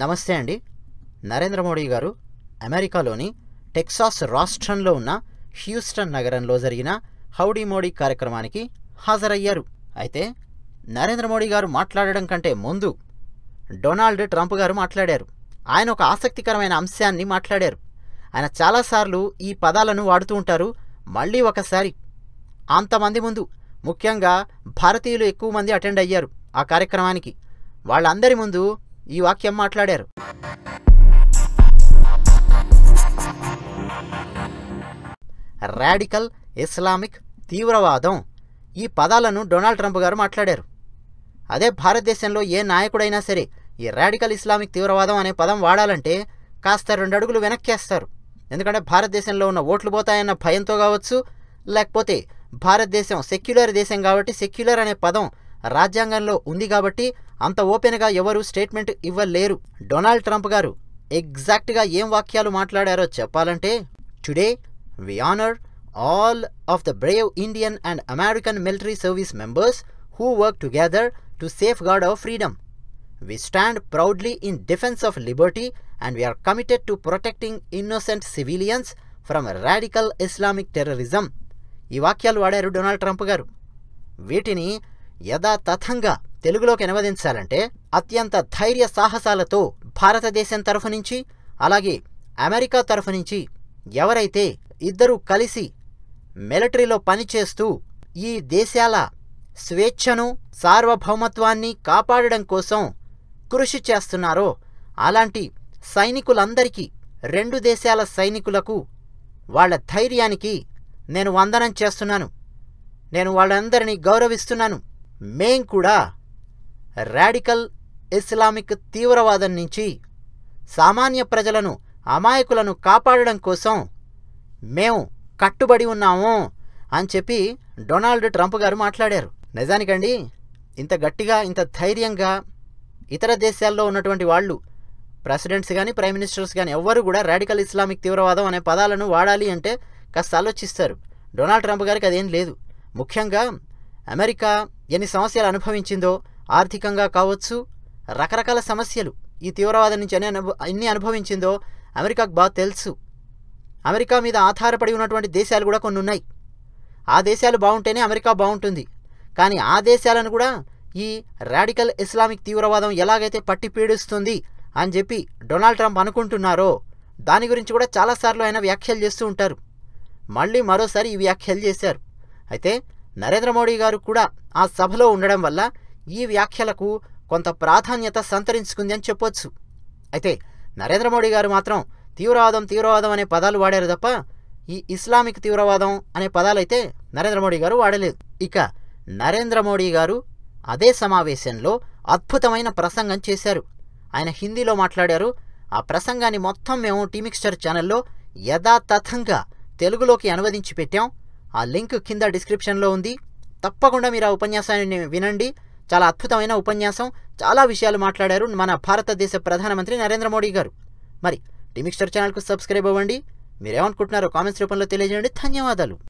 నమస్తే అండి నరేంద్ర మోడీ గారు అమెరికాలోని టెక్సాస్ రాష్ట్రంలో ఉన్న హ్యూస్టన్ నగరంలో జరిగిన హౌడీ మోడీ కార్యక్రమానికి హాజరయ్యారు అయితే నరేంద్ర మోడీ గారు మాట్లాడడం కంటే ముందు డొనాల్డ్ ట్రంప్ గారు మాట్లాడారు ఆయన ఒక ఆసక్తికరమైన అంశాన్ని మాట్లాడారు ఆయన చాలాసార్లు ఈ పదాలను వాడుతూ ఉంటారు మళ్ళీ ఒకసారి అంతమంది ముందు ముఖ్యంగా భారతీయులు ఎక్కువ మంది అటెండ్ అయ్యారు ఆ కార్యక్రమానికి వాళ్ళందరి ముందు ఈ వాక్యం మాట్లాడారు రాడికల్ ఇస్లామిక్ తీవ్రవాదం ఈ పదాలను డొనాల్డ్ ట్రంప్ గారు మాట్లాడారు అదే భారతదేశంలో ఏ నాయకుడైనా సరే ఈ రాడికల్ ఇస్లామిక్ తీవ్రవాదం అనే పదం వాడాలంటే కాస్త రెండు అడుగులు వెనక్కేస్తారు ఎందుకంటే భారతదేశంలో ఉన్న ఓట్లు పోతాయన్న భయంతో కావచ్చు లేకపోతే భారతదేశం సెక్యులర్ దేశం కాబట్టి సెక్యులర్ అనే పదం రాజ్యాంగంలో ఉంది కాబట్టి అంత ఓపెన్గా ఎవరూ స్టేట్మెంట్ ఇవ్వలేరు డొనాల్డ్ ట్రంప్ గారు ఎగ్జాక్ట్గా ఏం వాక్యాలు మాట్లాడారో చెప్పాలంటే today we honour all of the brave Indian and American military service members who work together to safeguard our freedom we stand proudly in defence of liberty and we are committed to protecting innocent civilians from radical Islamic terrorism ఈ వాక్యాలు వాడారు Donald Trump గారు వీటిని యథాతథంగా తెలుగులోకి అనువదించాలంటే అత్యంత ధైర్య సాహసాలతో భారతదేశం తరఫు నుంచి అలాగే అమెరికా తరఫు నుంచి ఎవరైతే ఇద్దరూ కలిసి మిలటరీలో పనిచేస్తూ ఈ దేశాల స్వేచ్ఛను సార్వభౌమత్వాన్ని కాపాడడం కోసం కృషి చేస్తున్నారో అలాంటి సైనికులందరికీ రెండు దేశాల సైనికులకు వాళ్ళ ధైర్యానికి నేను వందనం చేస్తున్నాను నేను వాళ్ళందరినీ గౌరవిస్తున్నాను మేం కూడా రాడికల్ ఇస్లామిక్ తీవ్రవాదం నుంచి సామాన్య ప్రజలను అమాయకులను కాపాడడం కోసం మేము కట్టుబడి ఉన్నాము అని చెప్పి డొనాల్డ్ ట్రంప్ గారు మాట్లాడారు నిజానికండి ఇంత గట్టిగా ఇంత ధైర్యంగా ఇతర దేశాల్లో ఉన్నటువంటి వాళ్ళు ప్రెసిడెంట్స్ కానీ ప్రైమ్ మినిస్టర్స్ కానీ ఎవ్వరు కూడా రాడికల్ ఇస్లామిక్ తీవ్రవాదం అనే పదాలను వాడాలి అంటే కాస్త ఆలోచిస్తారు డొనాల్డ్ ట్రంప్ గారికి అదేం లేదు ముఖ్యంగా అమెరికా ఎన్ని సమస్యలు అనుభవించిందో ఆర్థికంగా కావచ్చు రకరకాల సమస్యలు ఈ తీవ్రవాదం నుంచి అని అనుభ ఎన్ని అనుభవించిందో అమెరికాకు బాగా తెలుసు అమెరికా మీద ఆధారపడి ఉన్నటువంటి దేశాలు కూడా కొన్ని ఉన్నాయి ఆ దేశాలు బాగుంటేనే అమెరికా బాగుంటుంది కానీ ఆ దేశాలను కూడా ఈ రాడికల్ ఇస్లామిక్ తీవ్రవాదం ఎలాగైతే పట్టి పీడిస్తుంది అని చెప్పి డొనాల్డ్ ట్రంప్ అనుకుంటున్నారో దాని గురించి కూడా చాలాసార్లు ఆయన వ్యాఖ్యలు చేస్తూ ఉంటారు మళ్ళీ మరోసారి ఈ వ్యాఖ్యలు చేశారు అయితే నరేంద్ర మోడీ గారు కూడా ఆ సభలో ఉండడం వల్ల ఈ వ్యాఖ్యలకు కొంత ప్రాధాన్యత సంతరించుకుంది అని చెప్పొచ్చు అయితే నరేంద్ర మోడీ గారు మాత్రం తీవ్రవాదం తీవ్రవాదం అనే పదాలు వాడారు తప్ప ఈ ఇస్లామిక్ తీవ్రవాదం అనే పదాలైతే నరేంద్ర మోడీ గారు వాడలేదు ఇక నరేంద్ర మోడీ గారు అదే సమావేశంలో అద్భుతమైన ప్రసంగం చేశారు ఆయన హిందీలో మాట్లాడారు ఆ ప్రసంగాన్ని మొత్తం మేము టీమిక్స్చర్ ఛానల్లో యథాతథంగా తెలుగులోకి అనువదించి పెట్టాం ఆ లింక్ కింద డిస్క్రిప్షన్లో ఉంది తప్పకుండా మీరు ఆ ఉపన్యాసాన్ని వినండి చాలా అద్భుతమైన ఉపన్యాసం చాలా విషయాలు మాట్లాడారు మన భారతదేశ ప్రధానమంత్రి నరేంద్ర మోడీ గారు మరి డిమిక్స్టర్ ఛానల్కు సబ్స్క్రైబ్ అవ్వండి మీరేమనుకుంటున్నారో కామెంట్స్ రూపంలో తెలియజేయండి ధన్యవాదాలు